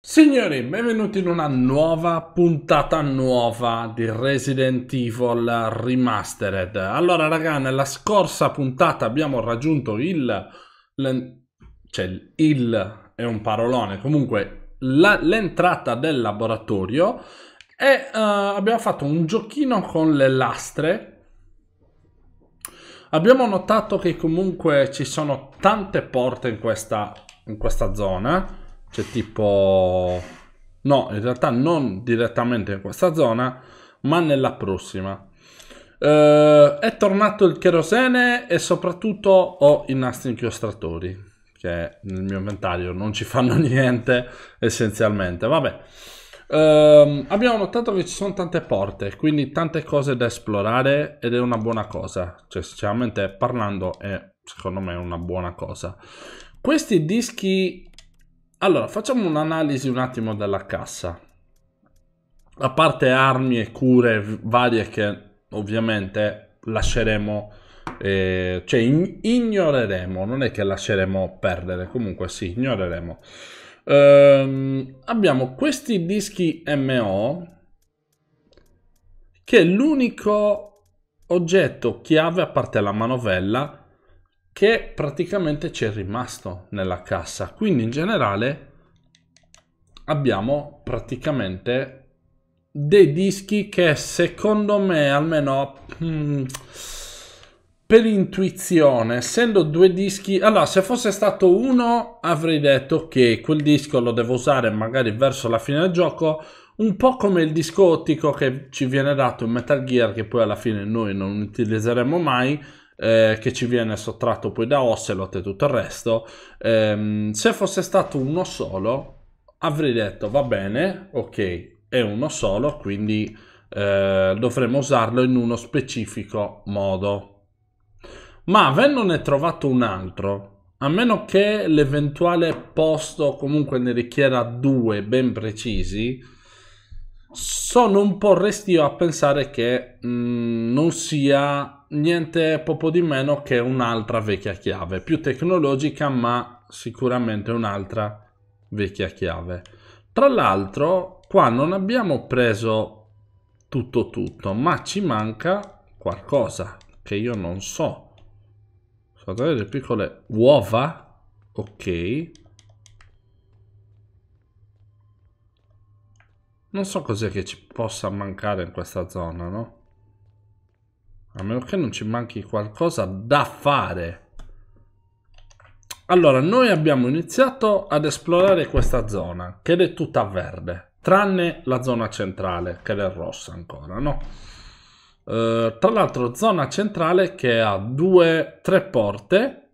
Signori, benvenuti in una nuova puntata nuova di Resident Evil Remastered. Allora, raga, nella scorsa puntata abbiamo raggiunto il... cioè, il è un parolone, comunque l'entrata del laboratorio e uh, abbiamo fatto un giochino con le lastre Abbiamo notato che comunque ci sono tante porte in questa, in questa zona cioè tipo... No, in realtà non direttamente in questa zona, ma nella prossima. Uh, è tornato il cherosene e soprattutto ho i nastri inchiostratori che nel mio inventario non ci fanno niente essenzialmente. Vabbè, uh, abbiamo notato che ci sono tante porte, quindi tante cose da esplorare ed è una buona cosa. Cioè, sinceramente parlando, è secondo me una buona cosa. Questi dischi allora, facciamo un'analisi un attimo della cassa. A parte armi e cure varie che ovviamente lasceremo, eh, cioè ignoreremo, non è che lasceremo perdere, comunque sì, ignoreremo. Ehm, abbiamo questi dischi MO che è l'unico oggetto chiave, a parte la manovella, che praticamente c'è rimasto nella cassa. Quindi in generale abbiamo praticamente dei dischi che secondo me almeno mm, per intuizione essendo due dischi allora se fosse stato uno avrei detto che quel disco lo devo usare magari verso la fine del gioco un po' come il disco ottico che ci viene dato in Metal Gear che poi alla fine noi non utilizzeremo mai eh, che ci viene sottratto poi da Ocelot e tutto il resto. Ehm, se fosse stato uno solo, avrei detto va bene, ok, è uno solo, quindi eh, dovremo usarlo in uno specifico modo. Ma avendone trovato un altro, a meno che l'eventuale posto comunque ne richiera due ben precisi, sono un po' restio a pensare che mh, mm, non sia niente poco di meno che un'altra vecchia chiave, più tecnologica ma sicuramente un'altra vecchia chiave. Tra l'altro qua non abbiamo preso tutto tutto, ma ci manca qualcosa che io non so. Guardate le piccole uova, ok. Non so cos'è che ci possa mancare in questa zona, no? A meno che non ci manchi qualcosa da fare. Allora, noi abbiamo iniziato ad esplorare questa zona, che è tutta verde, tranne la zona centrale, che è rossa ancora, no? Eh, tra l'altro, zona centrale che ha due, tre porte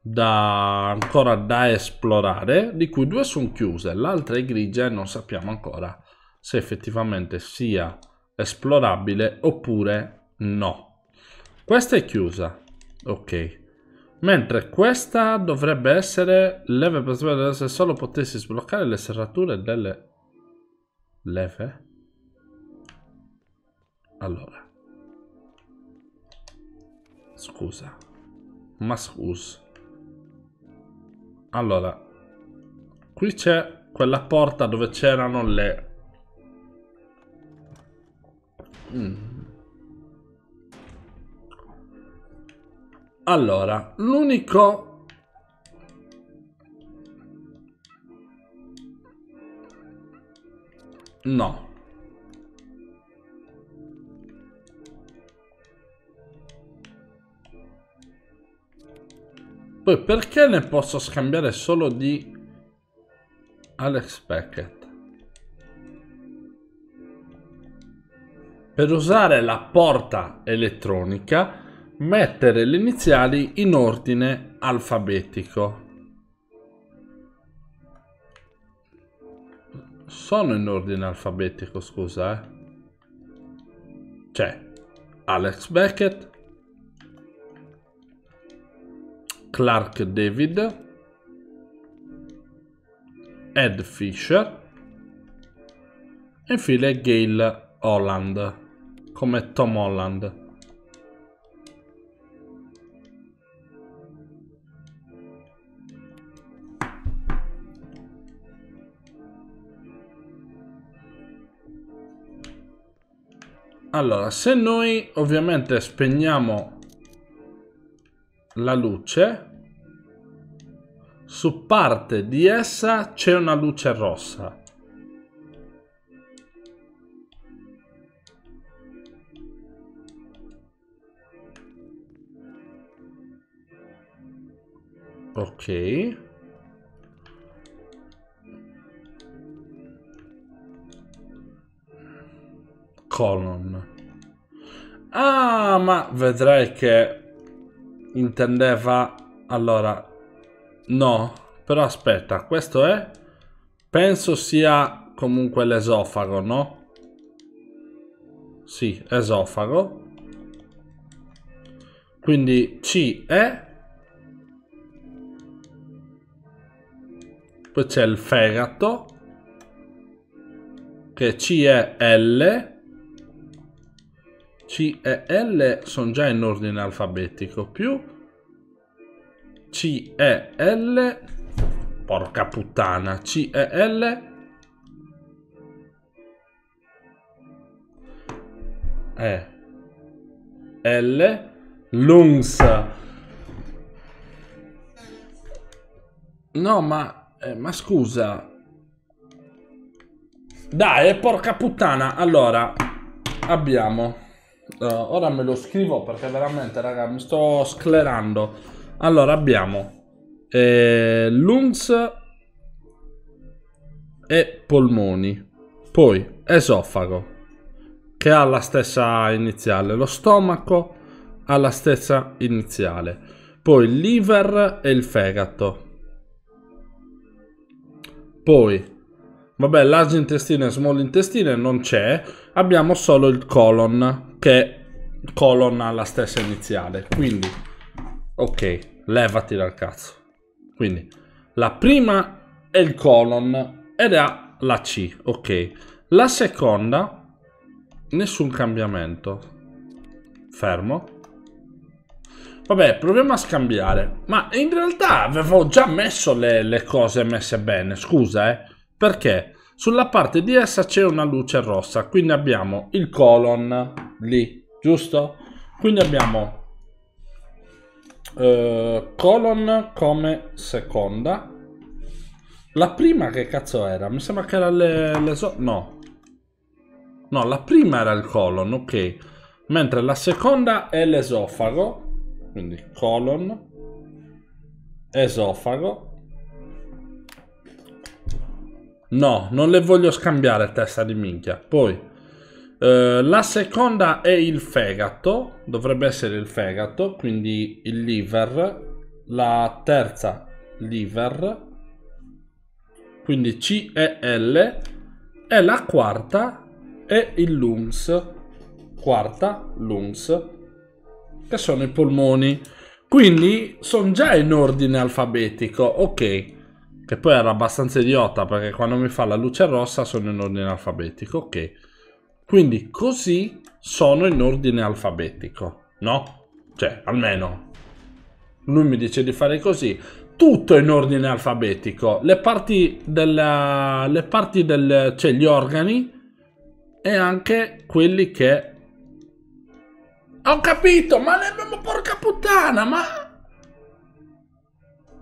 da, ancora da esplorare, di cui due sono chiuse, l'altra è grigia e non sappiamo ancora se effettivamente sia esplorabile oppure no. Questa è chiusa, ok. Mentre questa dovrebbe essere leve per sbagliare se solo potessi sbloccare le serrature delle leve. Allora. Scusa. Ma scusa. Allora. Qui c'è quella porta dove c'erano le Mm. Allora, l'unico... No. Poi perché ne posso scambiare solo di Alex Packet? Per usare la porta elettronica mettere le iniziali in ordine alfabetico. Sono in ordine alfabetico, scusa, eh. C'è Alex Beckett, Clark David, Ed Fisher, e infine Gail Holland come Tom Holland. Allora, se noi ovviamente spegniamo la luce, su parte di essa c'è una luce rossa. Ok. Colon. Ah, ma vedrai che intendeva... Allora, no, però aspetta, questo è... Penso sia comunque l'esofago, no? Sì, esofago. Quindi C è Poi c'è il fegato, che CEL. CEL sono già in ordine alfabetico, più CEL, porca puttana, CEL. Eh. L LUNS no ma eh, ma scusa. Dai, porca puttana. Allora, abbiamo... Uh, ora me lo scrivo perché veramente, raga, mi sto sclerando. Allora, abbiamo... Eh, lungs e polmoni. Poi esofago, che ha la stessa iniziale. Lo stomaco ha la stessa iniziale. Poi liver e il fegato poi, vabbè, large intestine e small intestine non c'è, abbiamo solo il colon, che colon ha la stessa iniziale. Quindi, ok, levati dal cazzo. Quindi, la prima è il colon ed ha la C, ok. La seconda, nessun cambiamento. Fermo. Vabbè, proviamo a scambiare. Ma in realtà avevo già messo le, le cose messe bene, scusa, eh. Perché? Sulla parte di essa c'è una luce rossa, quindi abbiamo il colon lì, giusto? Quindi abbiamo eh, colon come seconda. La prima che cazzo era? Mi sembra che era le, le so No. No, la prima era il colon, ok. Mentre la seconda è l'esofago quindi colon, esofago. No, non le voglio scambiare testa di minchia. Poi, eh, la seconda è il fegato, dovrebbe essere il fegato, quindi il liver. La terza, liver, quindi C e L. E la quarta è il lungs, quarta lungs che sono i polmoni. Quindi sono già in ordine alfabetico, ok. Che poi era abbastanza idiota perché quando mi fa la luce rossa sono in ordine alfabetico, ok. Quindi così sono in ordine alfabetico, no? Cioè, almeno lui mi dice di fare così. Tutto in ordine alfabetico. Le parti, della, le parti del... cioè gli organi e anche quelli che ho capito, ma, ma porca puttana, ma...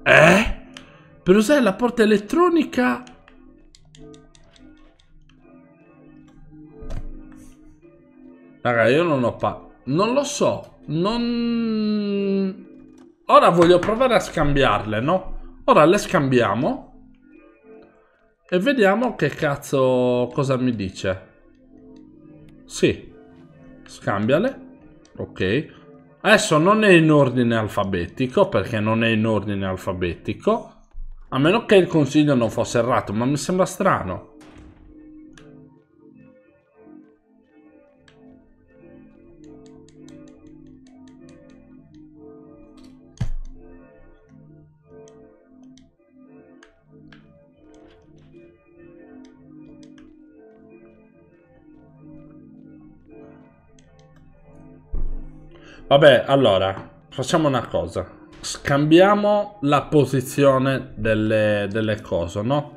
Eh? Per usare la porta elettronica... Raga, io non ho pa... Non lo so, non... Ora voglio provare a scambiarle, no? Ora le scambiamo. E vediamo che cazzo cosa mi dice. Sì. Scambiale ok adesso non è in ordine alfabetico perché non è in ordine alfabetico a meno che il consiglio non fosse errato ma mi sembra strano Vabbè, allora, facciamo una cosa. Scambiamo la posizione delle, delle cose, no?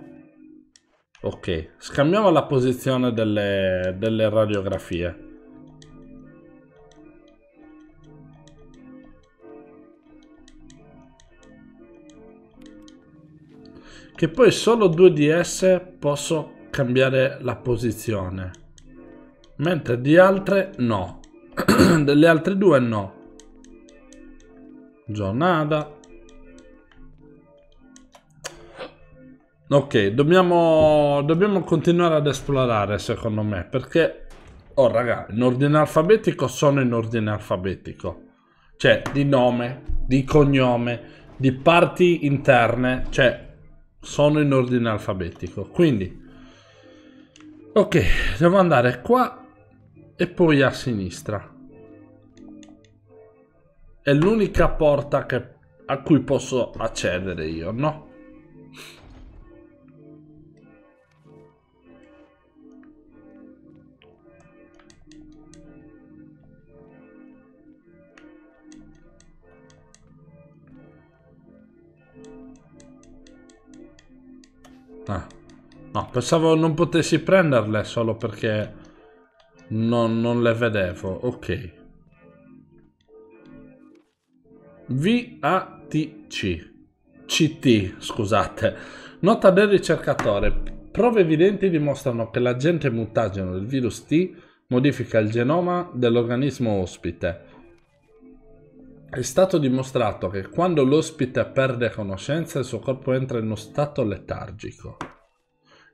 Ok, scambiamo la posizione delle, delle radiografie. Che poi solo due di esse posso cambiare la posizione. Mentre di altre no. delle altre due no. Giornata. Ok, dobbiamo, dobbiamo continuare ad esplorare secondo me, perché... Oh raga, in ordine alfabetico sono in ordine alfabetico. Cioè, di nome, di cognome, di parti interne, cioè, sono in ordine alfabetico. Quindi... Ok, devo andare qua e poi a sinistra. È l'unica porta che, a cui posso accedere io, no? Ah. No, pensavo non potessi prenderle solo perché No, non le vedevo. Ok. VATC. CT, scusate. Nota del ricercatore. Prove evidenti dimostrano che l'agente mutageno del virus T modifica il genoma dell'organismo ospite. È stato dimostrato che quando l'ospite perde conoscenza il suo corpo entra in uno stato letargico.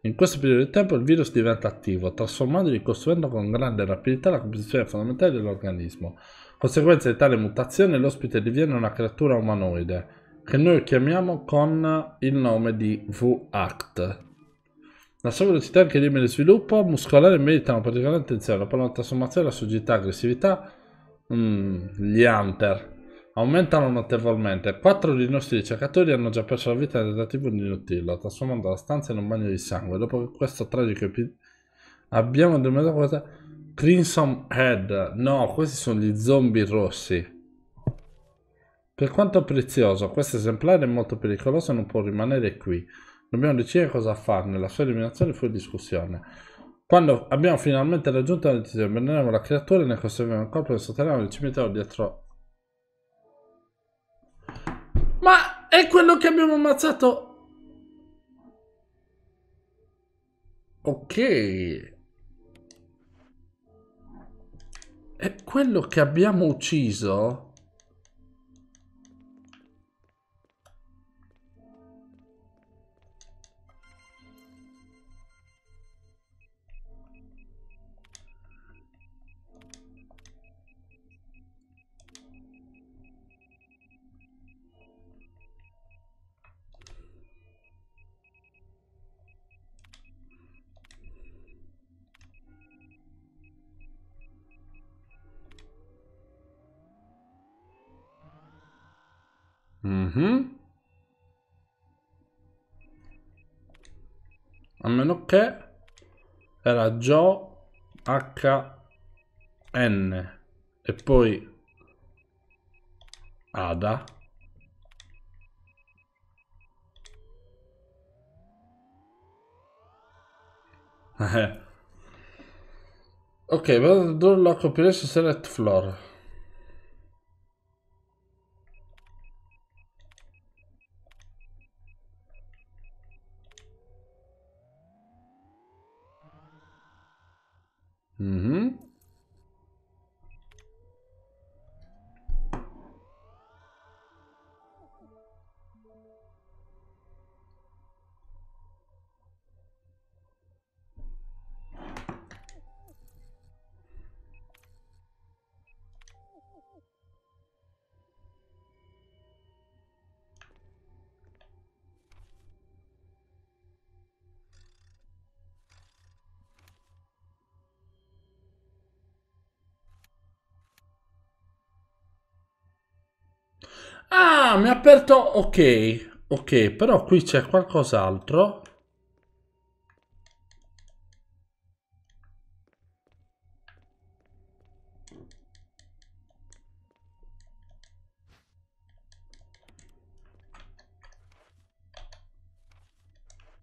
In questo periodo di tempo il virus diventa attivo, trasformando e ricostruendo con grande rapidità la composizione fondamentale dell'organismo. Conseguenza di tale mutazione, l'ospite diviene una creatura umanoide, che noi chiamiamo con il nome di V-Act. La sua velocità e anche di sviluppo muscolare meritano particolare attenzione dopo la trasformazione la della soggettività aggressività, mm, gli hunter, aumentano notevolmente. Quattro dei nostri ricercatori hanno già perso la vita nel tentativo di nutrirlo, trasformando la stanza in un bagno di sangue. Dopo questo tragico episodio abbiamo dominato questa Crimson Head. No, questi sono gli zombie rossi. Per quanto prezioso, questo esemplare è molto pericoloso e non può rimanere qui. Dobbiamo decidere cosa farne, la sua eliminazione fu in discussione. Quando abbiamo finalmente raggiunto la decisione, venderemo la creatura e ne conserviamo il corpo e lo sotterremo nel cimitero dietro ma è quello che abbiamo ammazzato. Ok. È quello che abbiamo ucciso. meno che era H hn e poi ada eh. ok vado a tradurlo a copyright select floor Alberto, ok, ok, però qui c'è qualcos'altro.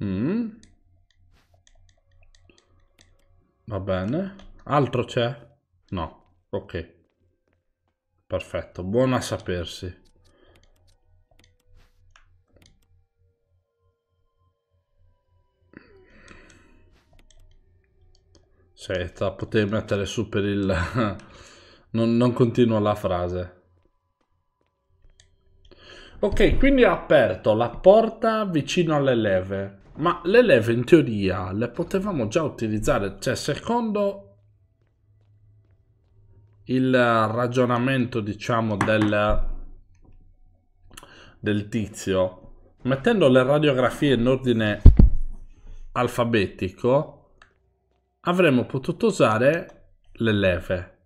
Mm. Va bene. Altro c'è? No. Ok. Perfetto. Buona sapersi. Cioè, tra mettere su per il... non, non continuo la frase. Ok, quindi ha aperto la porta vicino alle leve. Ma le leve in teoria le potevamo già utilizzare, cioè secondo il ragionamento diciamo del, del tizio, mettendo le radiografie in ordine alfabetico, avremmo potuto usare le leve.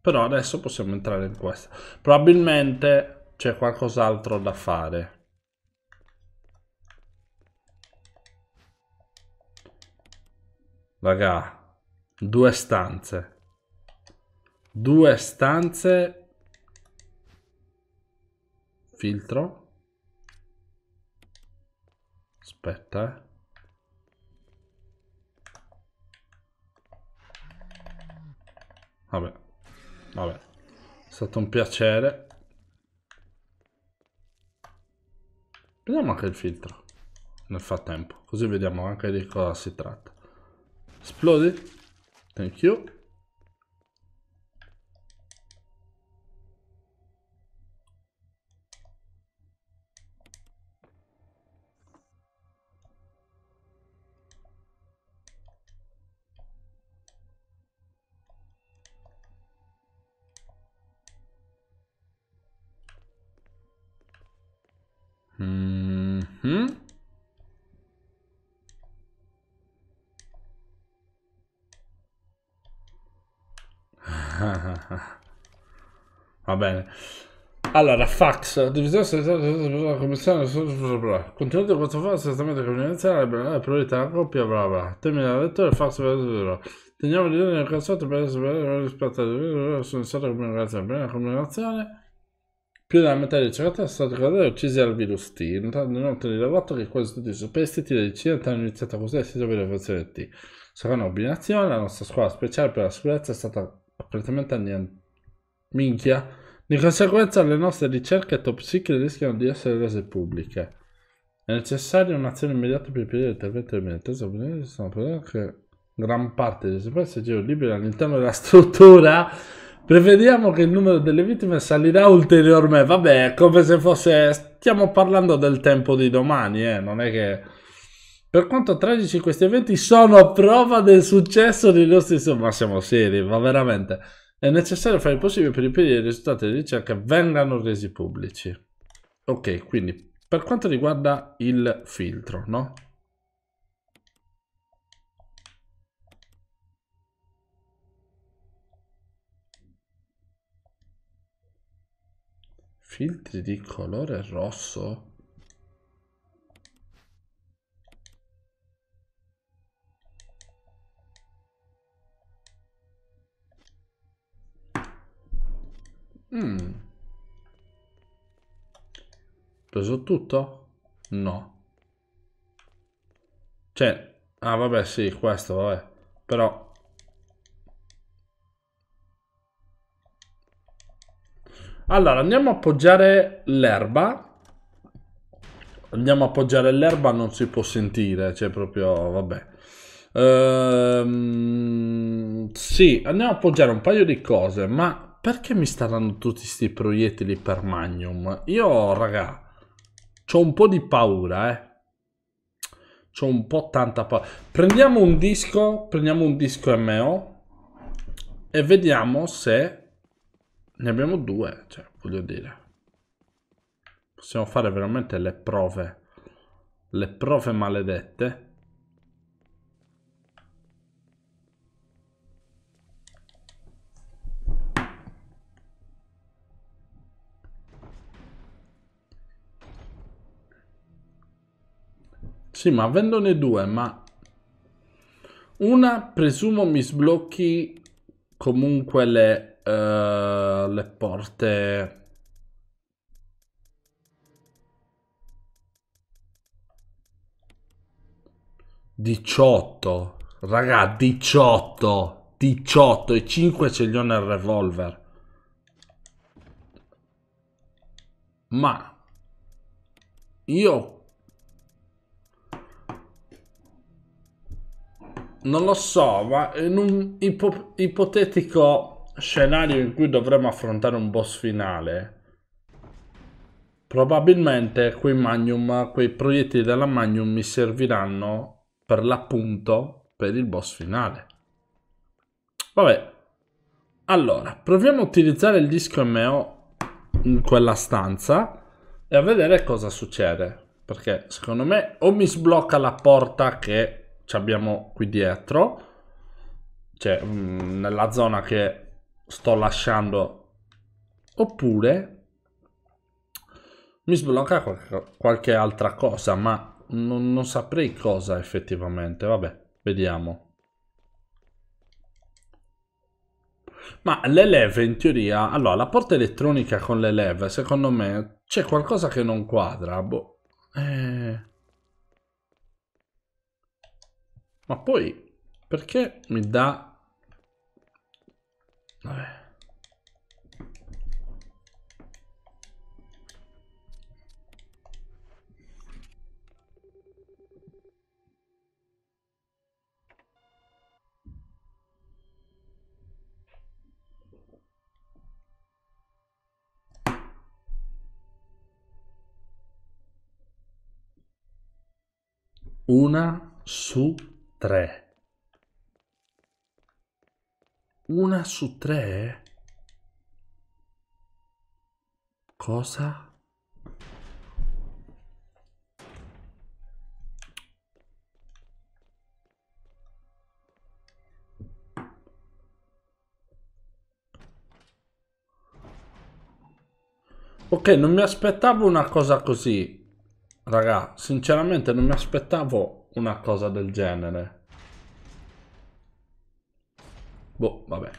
Però adesso possiamo entrare in questa. Probabilmente c'è qualcos'altro da fare. Raga, due stanze. Due stanze. Filtro. Aspetta, eh. Vabbè. Vabbè. È stato un piacere. Vediamo anche il filtro. Nel frattempo. Così vediamo anche di cosa si tratta. Esplodi. Thank you. Mm -hmm. Va bene. Allora, fax, divisione della commissione. contenuto di questo fax, esattamente come iniziale, la priorità a coppia, brava. Termina la lettura, fax, teniamo di nel cazzotto per rispetto alla comunicazione, bene la comunicazione. Più della metà dei cercati è stato cadere uccisi dal virus T, notando inoltre il rilevato che quasi tutti i superstiti del Cineta hanno iniziato a usare il sito per la versione T. Saranno combinazione, la nostra scuola speciale per la sicurezza è stata completamente annientata. Minchia. Di conseguenza le nostre ricerche top secret rischiano di essere rese pubbliche. È necessaria un'azione immediata per impedire l'intervento del militare militare, sono che gran parte dei superstiti sono liberi all'interno della struttura Prevediamo che il numero delle vittime salirà ulteriormente. Vabbè, è come se fosse... Stiamo parlando del tempo di domani, eh? Non è che... Per quanto tragici questi eventi sono prova del successo dei nostri... Ma siamo seri, ma veramente. È necessario fare il possibile per impedire i risultati di ricerca vengano resi pubblici. Ok, quindi per quanto riguarda il filtro, no? filtri di colore rosso mm. preso tutto? no cioè ah vabbè sì questo vabbè però Allora, andiamo a appoggiare l'erba. Andiamo a appoggiare l'erba, non si può sentire, cioè proprio, vabbè. Ehm, sì, andiamo a appoggiare un paio di cose, ma perché mi staranno tutti questi proiettili per Magnum? Io, raga, ho un po' di paura, eh. Ho un po' tanta paura. Prendiamo un disco, prendiamo un disco MO e vediamo se ne abbiamo due, cioè, voglio dire. Possiamo fare veramente le prove. Le prove maledette. Sì, ma avendone due, ma... Una, presumo mi sblocchi comunque le eh, le porte... Diciotto. Raga, diciotto diciotto e cinque ce li ho nel revolver. Ma io non lo so, ma in un ipo ipotetico scenario in cui dovremo affrontare un boss finale probabilmente quei magnum quei proiettili della magnum mi serviranno per l'appunto per il boss finale vabbè allora proviamo a utilizzare il disco MO in quella stanza e a vedere cosa succede perché secondo me o mi sblocca la porta che abbiamo qui dietro cioè mm, nella zona che sto lasciando oppure mi sblocca qualche, altra cosa ma non, non saprei cosa effettivamente vabbè vediamo Ma l'eleve in teoria, allora la porta elettronica con l'eleve secondo me c'è qualcosa che non quadra. Boh. Eh... Ma poi perché mi dà Una su tre. Una su tre? Cosa? Ok, non mi aspettavo una cosa così. Raga, sinceramente non mi aspettavo una cosa del genere. Boh, vabbè.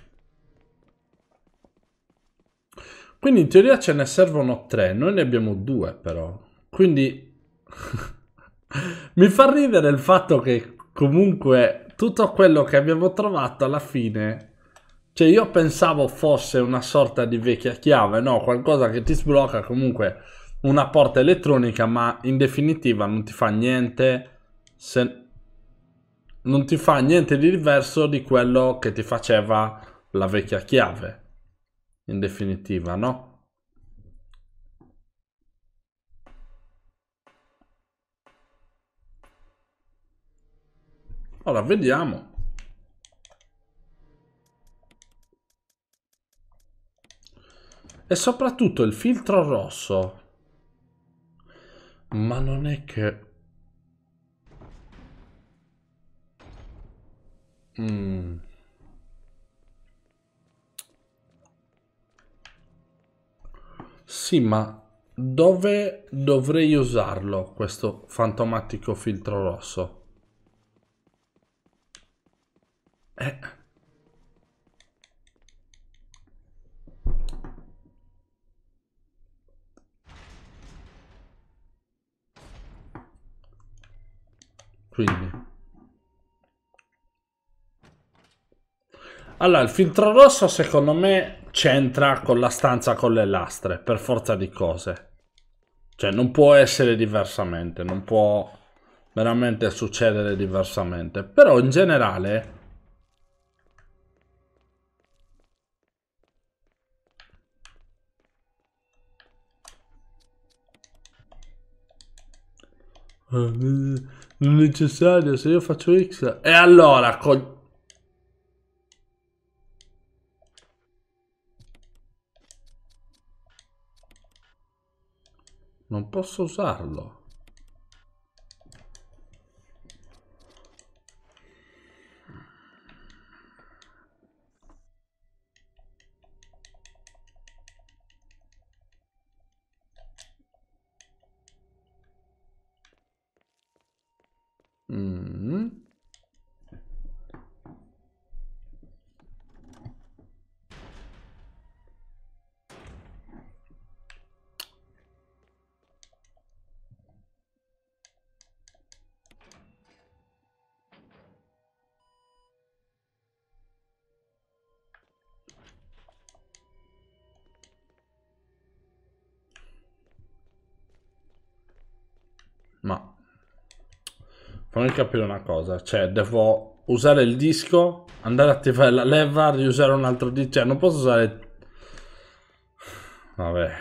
Quindi in teoria ce ne servono tre, noi ne abbiamo due però. Quindi mi fa ridere il fatto che comunque tutto quello che abbiamo trovato alla fine... Cioè io pensavo fosse una sorta di vecchia chiave, no? Qualcosa che ti sblocca comunque una porta elettronica, ma in definitiva non ti fa niente se non ti fa niente di diverso di quello che ti faceva la vecchia chiave. In definitiva, no? Ora vediamo. E soprattutto il filtro rosso ma non è che... Mm. Sì, ma dove dovrei usarlo questo fantomatico filtro rosso? Eh... quindi allora il filtro rosso secondo me c'entra con la stanza con le lastre per forza di cose cioè non può essere diversamente non può veramente succedere diversamente però in generale Uh, non è necessario, se io faccio X... E allora, con... Non posso usarlo. Non ho capito una cosa, cioè devo usare il disco, andare a attivare la leva, riusare un altro disco, cioè non posso usare... Vabbè.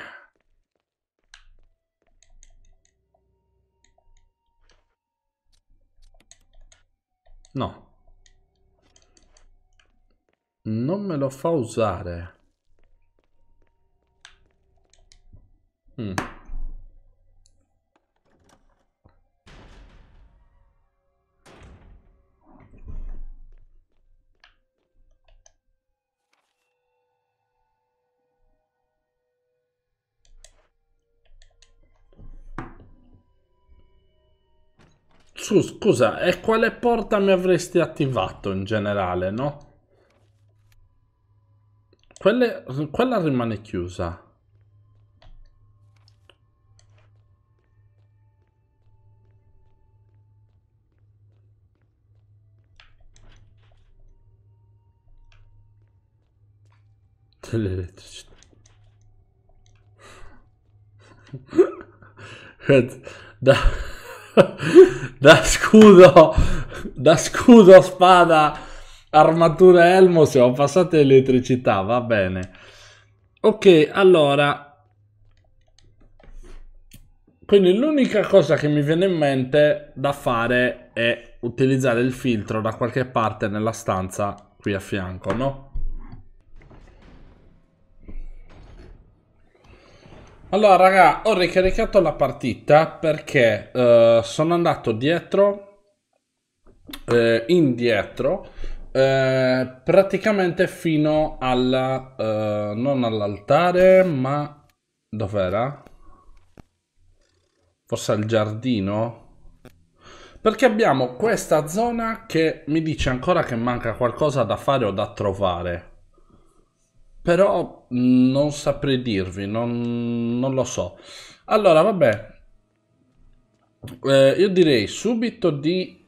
No. Non me lo fa usare. Mm. su, scusa, e quale porta mi avresti attivato in generale, no? Quelle, quella rimane chiusa. Dell'elettricità. da... da scudo, da scudo, spada, armatura, elmo, siamo passati all'elettricità, va bene. Ok, allora... Quindi l'unica cosa che mi viene in mente da fare è utilizzare il filtro da qualche parte nella stanza qui a fianco, no? Allora, raga, ho ricaricato la partita perché eh, sono andato dietro, eh, indietro, eh, praticamente fino alla, eh, non all'altare, ma dov'era? Forse al giardino? Perché abbiamo questa zona che mi dice ancora che manca qualcosa da fare o da trovare. Però mm, non saprei dirvi, non, non lo so. Allora, vabbè. Eh, io direi subito di...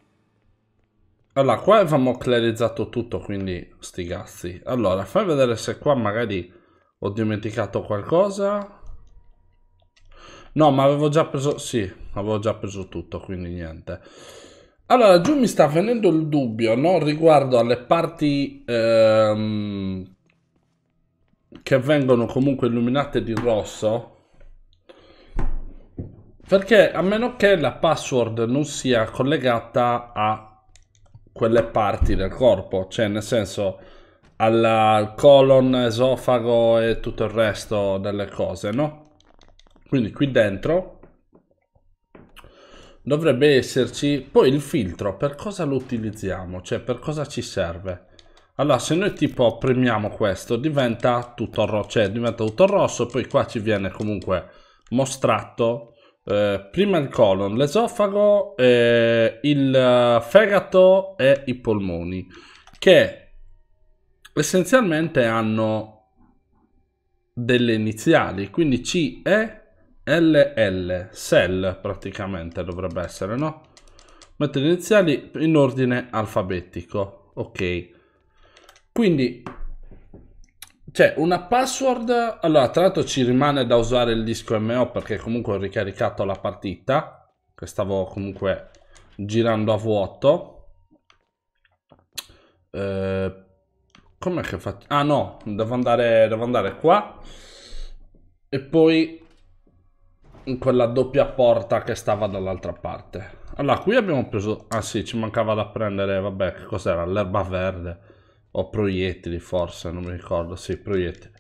Allora, qua avevamo clerizzato tutto, quindi sti cazzi. Allora, fai vedere se qua magari ho dimenticato qualcosa. No, ma avevo già preso... Sì, avevo già preso tutto, quindi niente. Allora, giù mi sta venendo il dubbio, no? Riguardo alle parti... Ehm che vengono comunque illuminate di rosso perché a meno che la password non sia collegata a quelle parti del corpo cioè nel senso al colon, esofago e tutto il resto delle cose no? quindi qui dentro dovrebbe esserci poi il filtro per cosa lo utilizziamo cioè per cosa ci serve allora, se noi tipo premiamo questo, diventa tutto rosso, cioè diventa tutto rosso, poi qua ci viene comunque mostrato eh, prima il colon, l'esofago, eh, il eh, fegato e i polmoni, che essenzialmente hanno delle iniziali, quindi C, E, L, L, cell praticamente dovrebbe essere, no? Metto le iniziali in ordine alfabetico, ok. Quindi c'è cioè, una password. Allora, tra l'altro ci rimane da usare il disco MO perché comunque ho ricaricato la partita che stavo comunque girando a vuoto. Eh, Com'è che faccio? Ah no, devo andare, devo andare qua e poi in quella doppia porta che stava dall'altra parte. Allora, qui abbiamo preso... Ah sì, ci mancava da prendere, vabbè, che cos'era? L'erba verde o proiettili forse, non mi ricordo, sì, proiettili.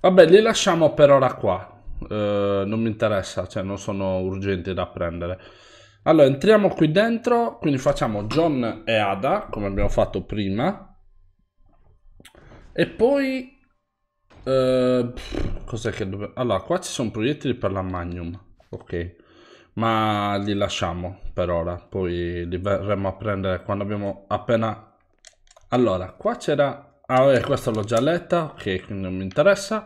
Vabbè, li lasciamo per ora qua, eh, non mi interessa, cioè non sono urgenti da prendere. Allora, entriamo qui dentro, quindi facciamo John e Ada, come abbiamo fatto prima. E poi... Eh, cos'è che dobbiamo... Allora, qua ci sono proiettili per la Magnum, ok. Ma li lasciamo per ora, poi li verremo a prendere quando abbiamo appena allora, qua c'era... Ah, eh, questa l'ho già letta, ok, quindi non mi interessa.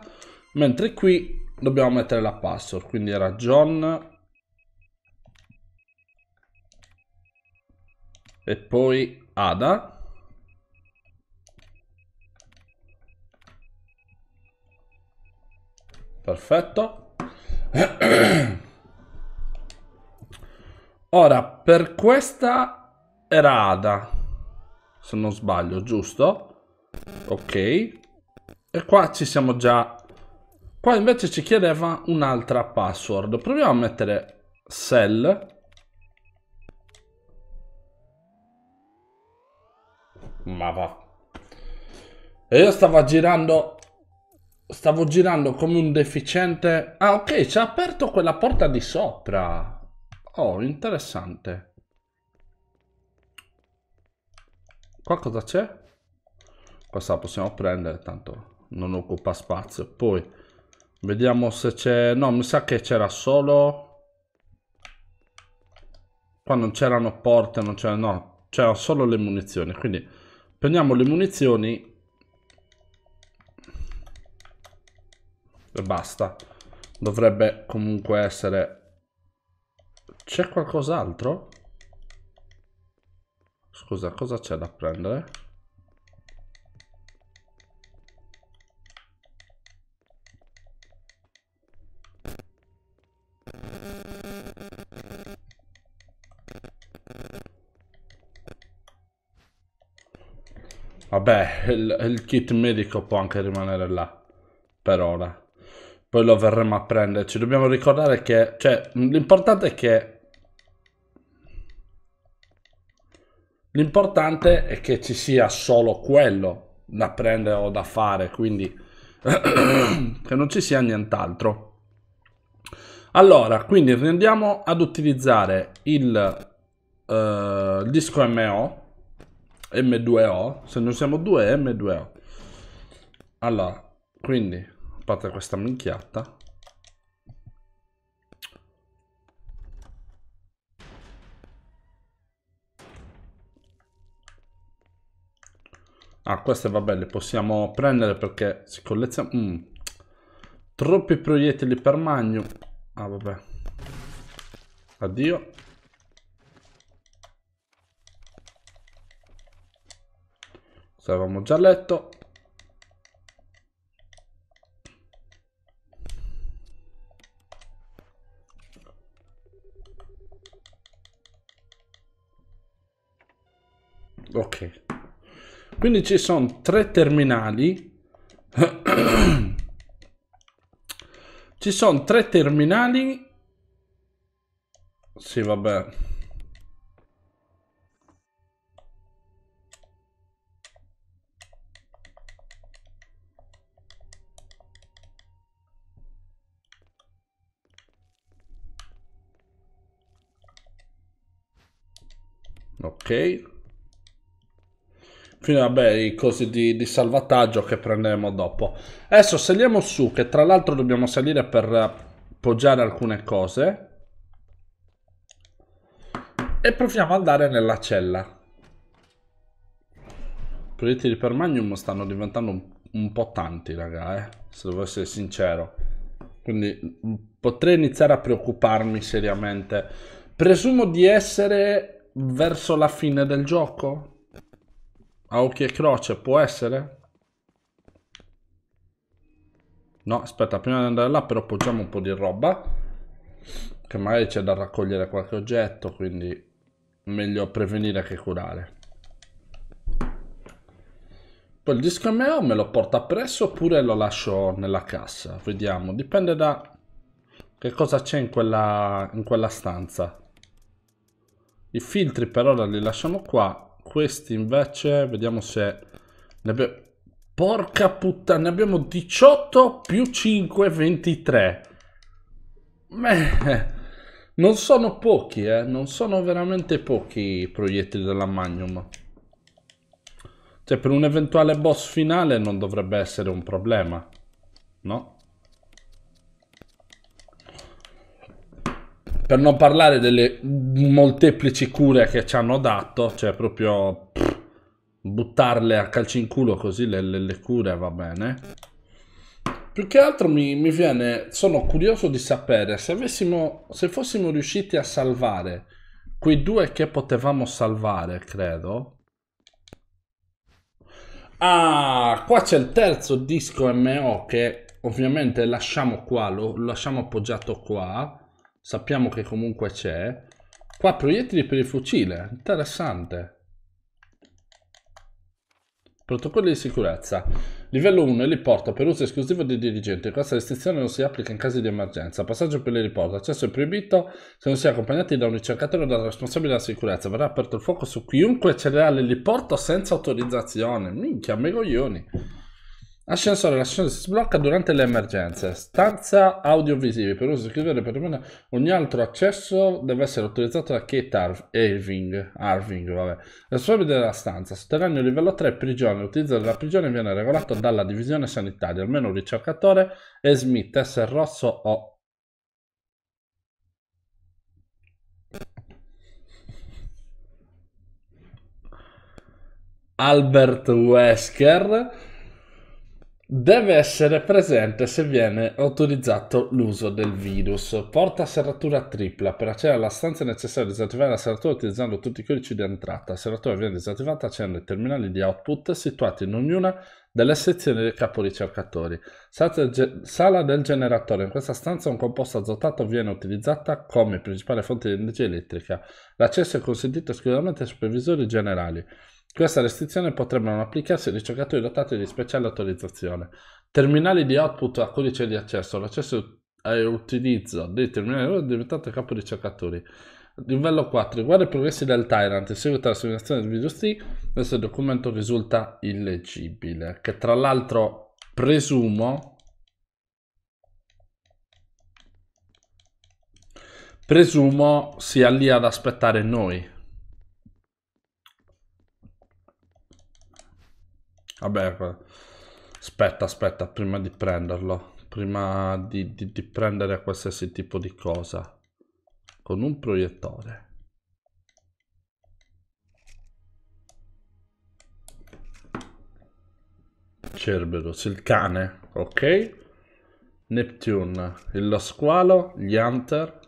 Mentre qui dobbiamo mettere la password, quindi era John... E poi Ada. Perfetto. Ora, per questa era Ada se non sbaglio, giusto? Ok. E qua ci siamo già... Qua invece ci chiedeva un'altra password. Proviamo a mettere cell. Ma va. E io stavo girando... Stavo girando come un deficiente... Ah, ok, ci ha aperto quella porta di sopra. Oh, interessante. Qua cosa c'è? Questa la possiamo prendere, tanto non occupa spazio. Poi vediamo se c'è... No, mi sa che c'era solo... Qua non c'erano porte, non c'erano... No, c'erano solo le munizioni. Quindi prendiamo le munizioni e basta. Dovrebbe comunque essere... C'è qualcos'altro? Scusa, cosa c'è da prendere? Vabbè, il, il, kit medico può anche rimanere là, per ora. Poi lo verremo a prenderci. dobbiamo ricordare che... Cioè, l'importante è che L'importante è che ci sia solo quello da prendere o da fare, quindi che non ci sia nient'altro. Allora, quindi andiamo ad utilizzare il, uh, il disco MO, M2O, se non siamo due M2O. Allora, quindi, a parte questa minchiata, Ah, queste vabbè, le possiamo prendere perché si collezionano. Mm. Troppi proiettili per magno. Ah, vabbè. Addio. Questo avevamo già letto. Ok. Quindi ci sono tre terminali. ci sono tre terminali. Sì, vabbè. Ok fino vabbè, i cosi di, di, salvataggio che prenderemo dopo. Adesso saliamo su, che tra l'altro dobbiamo salire per poggiare alcune cose. E proviamo ad andare nella cella. I proiettili per Magnum stanno diventando un, un po' tanti, raga, eh? se devo essere sincero. Quindi mm, potrei iniziare a preoccuparmi seriamente. Presumo di essere verso la fine del gioco, a occhi e croce può essere? No, aspetta, prima di andare là però poggiamo un po' di roba. Che magari c'è da raccogliere qualche oggetto, quindi meglio prevenire che curare. Poi il disco MO me lo porta appresso oppure lo lascio nella cassa? Vediamo, dipende da che cosa c'è in quella, in quella stanza. I filtri per ora li lasciamo qua questi invece, vediamo se ne abbiamo... Porca puttana, ne abbiamo 18 più 5, 23. Beh, non sono pochi, eh. Non sono veramente pochi i proiettili della Magnum. Cioè, per un eventuale boss finale non dovrebbe essere un problema. No? Per non parlare delle molteplici cure che ci hanno dato, cioè proprio buttarle a calci in culo così le, le, le, cure va bene. Più che altro mi, mi viene, sono curioso di sapere se, avessimo, se fossimo riusciti a salvare quei due che potevamo salvare, credo. Ah, qua c'è il terzo disco MO che ovviamente lasciamo qua, lo, lo lasciamo appoggiato qua sappiamo che comunque c'è. Qua proiettili per il fucile, interessante. Protocolli di sicurezza. Livello 1, eliporta per uso esclusivo dei dirigenti. Questa restrizione non si applica in caso di emergenza. Passaggio per l'eliporta. Accesso è proibito se non si è accompagnati da un ricercatore o dal responsabile della sicurezza. Verrà aperto il fuoco su chiunque accederà all'eliporto senza autorizzazione. Minchia, megoglioni Ascensore, l'ascensore si sblocca durante le emergenze. Stanza audiovisivi, per uso scrivere per me ogni altro accesso deve essere autorizzato da Kate Arv Irving, Irving vabbè. Responsabile della stanza, sotterraneo livello 3, prigione. L'utilizzo della prigione viene regolato dalla divisione sanitaria, almeno un ricercatore e Smith, essere rosso o... Albert Wesker Deve essere presente se viene autorizzato l'uso del virus. Porta serratura tripla. Per accedere alla stanza è necessario disattivare la serratura utilizzando tutti i codici di entrata. La serratura viene disattivata accedendo ai terminali di output situati in ognuna delle sezioni del capo ricercatori. Sala del generatore. In questa stanza un composto azotato viene utilizzata come principale fonte di energia elettrica. L'accesso è consentito esclusivamente ai supervisori generali. Questa restrizione potrebbe non applicarsi ai giocatori dotati di speciale autorizzazione. Terminali di output a codice di accesso. L'accesso e l'utilizzo dei terminali è diventato capo di cercatori. Livello 4. Guarda i progressi del Tyrant. In seguito alla segnalazione video VideoStream, questo documento risulta illegibile. Che tra l'altro presumo... Presumo sia lì ad aspettare noi. Vabbè, eh, aspetta, aspetta, prima di prenderlo, prima di, di, di prendere qualsiasi tipo di cosa, con un proiettore. Cerberus, il cane, ok? Neptune, lo squalo, gli Hunter,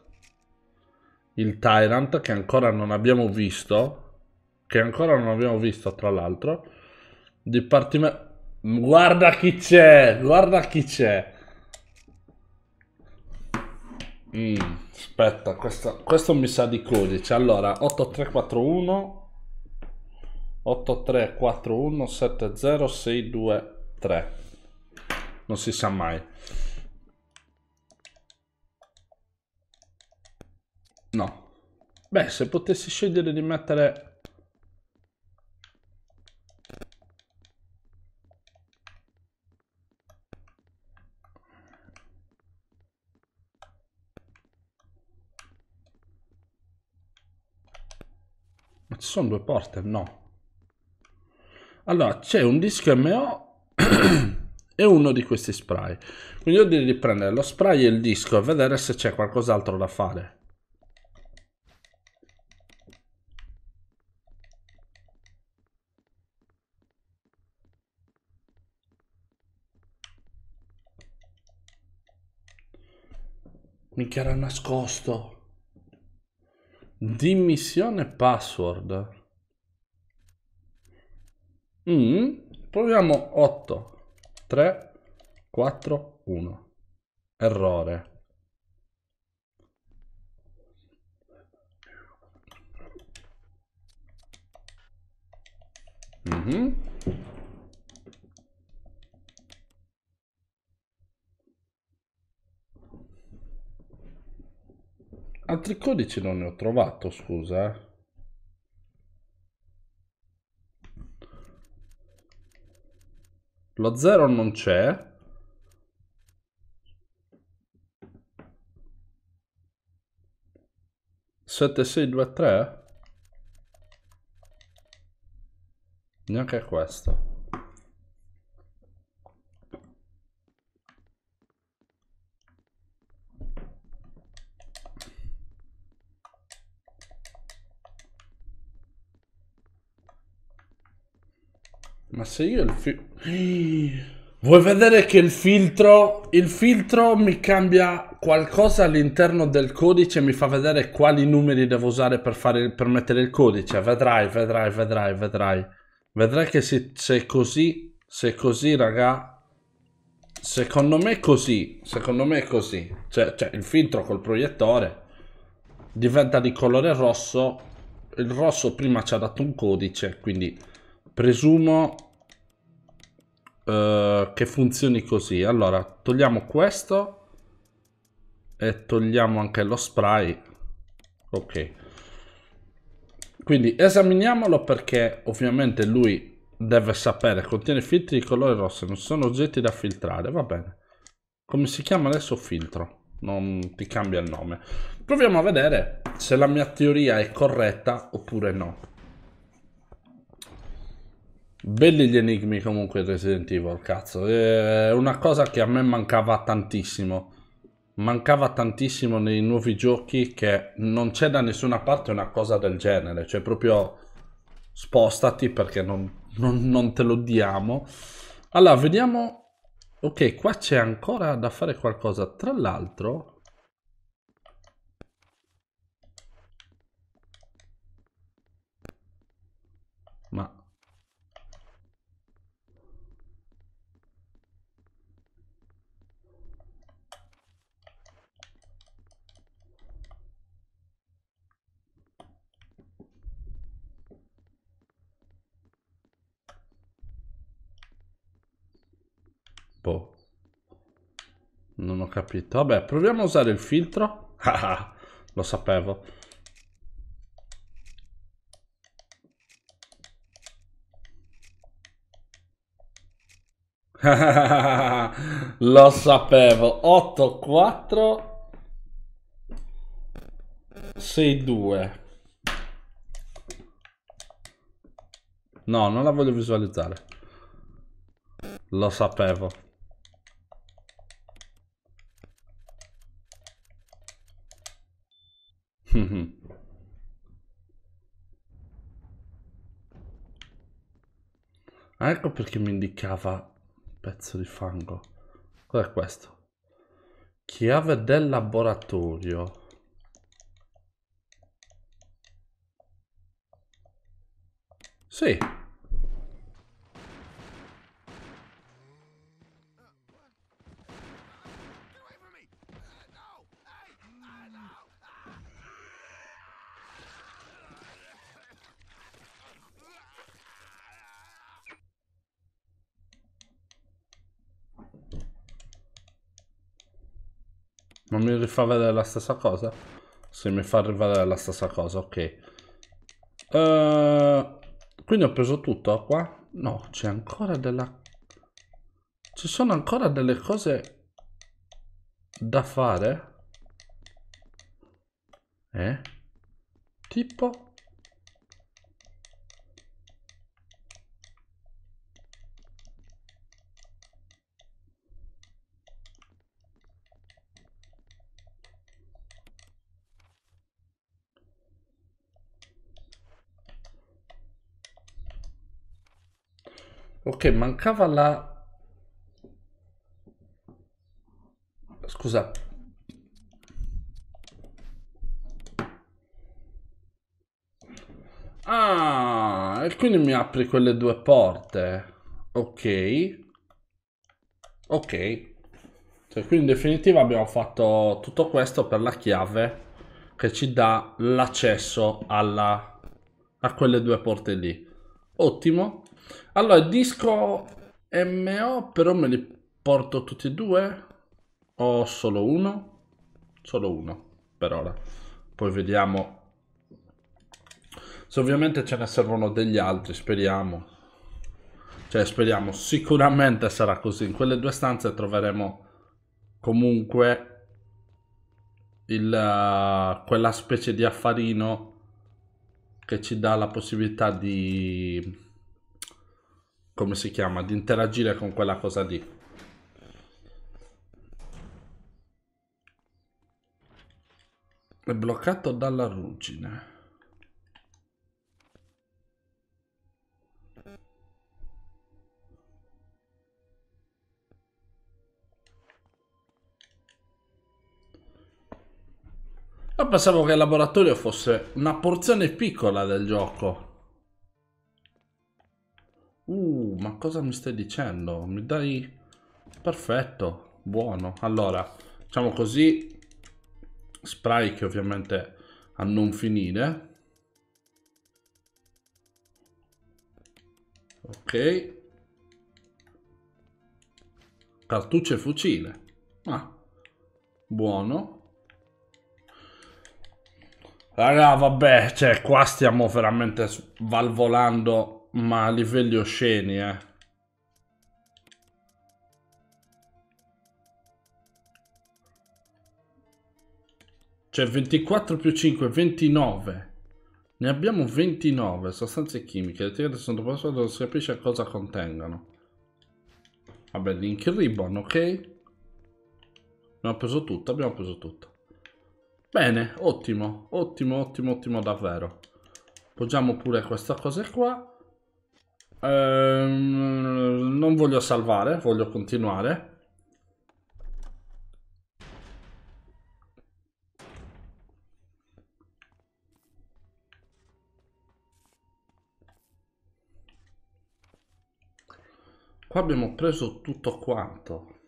il Tyrant che ancora non abbiamo visto, che ancora non abbiamo visto tra l'altro, Dipartimento... Guarda chi c'è, guarda chi c'è. Mm, aspetta, questo, questo mi sa di codice. Allora, 8341 8341 70623. Non si sa mai. No. Beh, se potessi scegliere di mettere sono due porte? No. Allora, c'è un disco MO e uno di questi spray. Quindi io direi di prendere lo spray e il disco e vedere se c'è qualcos'altro da fare. Minchia era nascosto di password. Mm. Proviamo 8, 3, 4, 1. Errore. Mm -hmm. Altri codici non ne ho trovato, scusa. Eh. Lo zero non c'è. Sette, sei, due, tre? Neanche questo. Ma se io il filtro... Vuoi vedere che il filtro, il filtro mi cambia qualcosa all'interno del codice mi fa vedere quali numeri devo usare per, fare, per mettere il codice? Vedrai, vedrai, vedrai, vedrai. Vedrai che se, se è così, se è così, raga, secondo me è così, secondo me è così. Cioè, cioè il filtro col proiettore diventa di colore rosso, il rosso prima ci ha dato un codice, quindi presumo uh, che funzioni così. Allora, togliamo questo e togliamo anche lo spray. Ok. Quindi esaminiamolo perché ovviamente lui deve sapere, contiene filtri di colore rosso, non sono oggetti da filtrare, va bene. Come si chiama adesso filtro? Non ti cambia il nome. Proviamo a vedere se la mia teoria è corretta oppure no. Belli gli enigmi comunque Resident Evil, cazzo. È una cosa che a me mancava tantissimo. Mancava tantissimo nei nuovi giochi che non c'è da nessuna parte una cosa del genere. Cioè proprio spostati perché non, non, non te lo diamo. Allora, vediamo... Ok, qua c'è ancora da fare qualcosa. Tra l'altro, Boh. Non ho capito. Vabbè, proviamo a usare il filtro. Ah, ah, lo sapevo. Lo sapevo. 8, 4, 6, 2. No, non la voglio visualizzare. Lo sapevo. Mm-hmm. Ah, ecco perché mi indicava pezzo di fango. Cos'è questo? Chiave del laboratorio. Sì. fa vedere la stessa cosa? Se mi fa vedere la stessa cosa, ok. Uh, quindi ho preso tutto qua? No, c'è ancora della... Ci sono ancora delle cose da fare? Eh? Tipo? Ok, mancava la... Scusa. Ah, e quindi mi apri quelle due porte. Ok. Ok. Cioè, quindi in definitiva abbiamo fatto tutto questo per la chiave che ci dà l'accesso alla... a quelle due porte lì. Ottimo. Allora, disco MO, però me li porto tutti e due? Ho solo uno? Solo uno, per ora. Poi vediamo se ovviamente ce ne servono degli altri, speriamo. Cioè, speriamo, sicuramente sarà così. In quelle due stanze troveremo comunque il, uh, quella specie di affarino che ci dà la possibilità di come si chiama, di interagire con quella cosa lì. È bloccato dalla ruggine. Io pensavo che il laboratorio fosse una porzione piccola del gioco. Uh, ma cosa mi stai dicendo? Mi dai... Perfetto, buono. Allora, facciamo così, spray che ovviamente a non finire. Ok. Cartucce e fucile. Ah, buono. Raga, vabbè, cioè, qua stiamo veramente valvolando ma a livelli osceni, eh. Cioè 24 più 5, 29. Ne abbiamo 29 sostanze chimiche. Le tirate sono passate, non si capisce cosa contengono. Vabbè, link ribbon, ok? Abbiamo preso tutto, abbiamo preso tutto. Bene, ottimo, ottimo, ottimo, ottimo davvero. Poggiamo pure questa cosa qua. Ehm, non voglio salvare, voglio continuare. Qua abbiamo preso tutto quanto.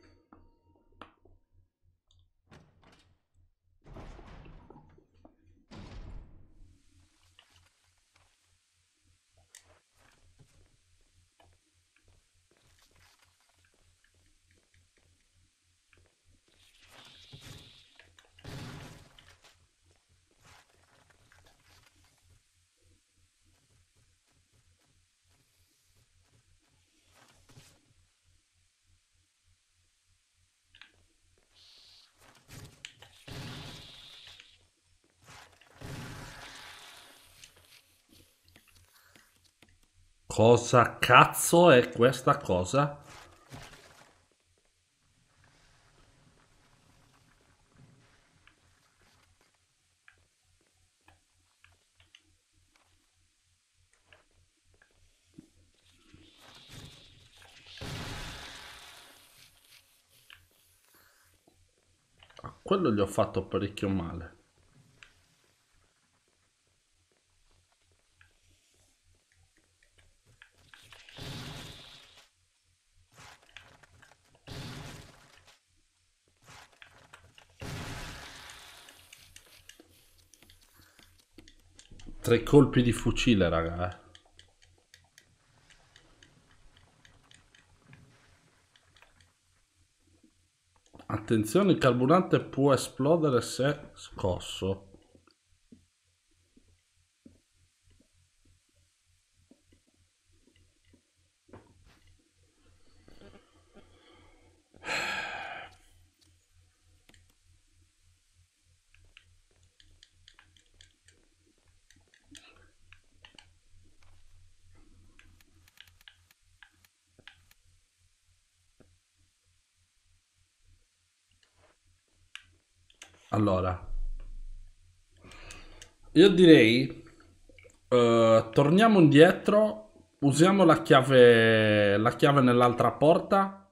Cosa cazzo è questa cosa? quello gli ho fatto parecchio male. tre colpi di fucile, raga. Eh. Attenzione, il carburante può esplodere se scosso. Allora, io direi, eh, torniamo indietro, usiamo la chiave, la chiave nell'altra porta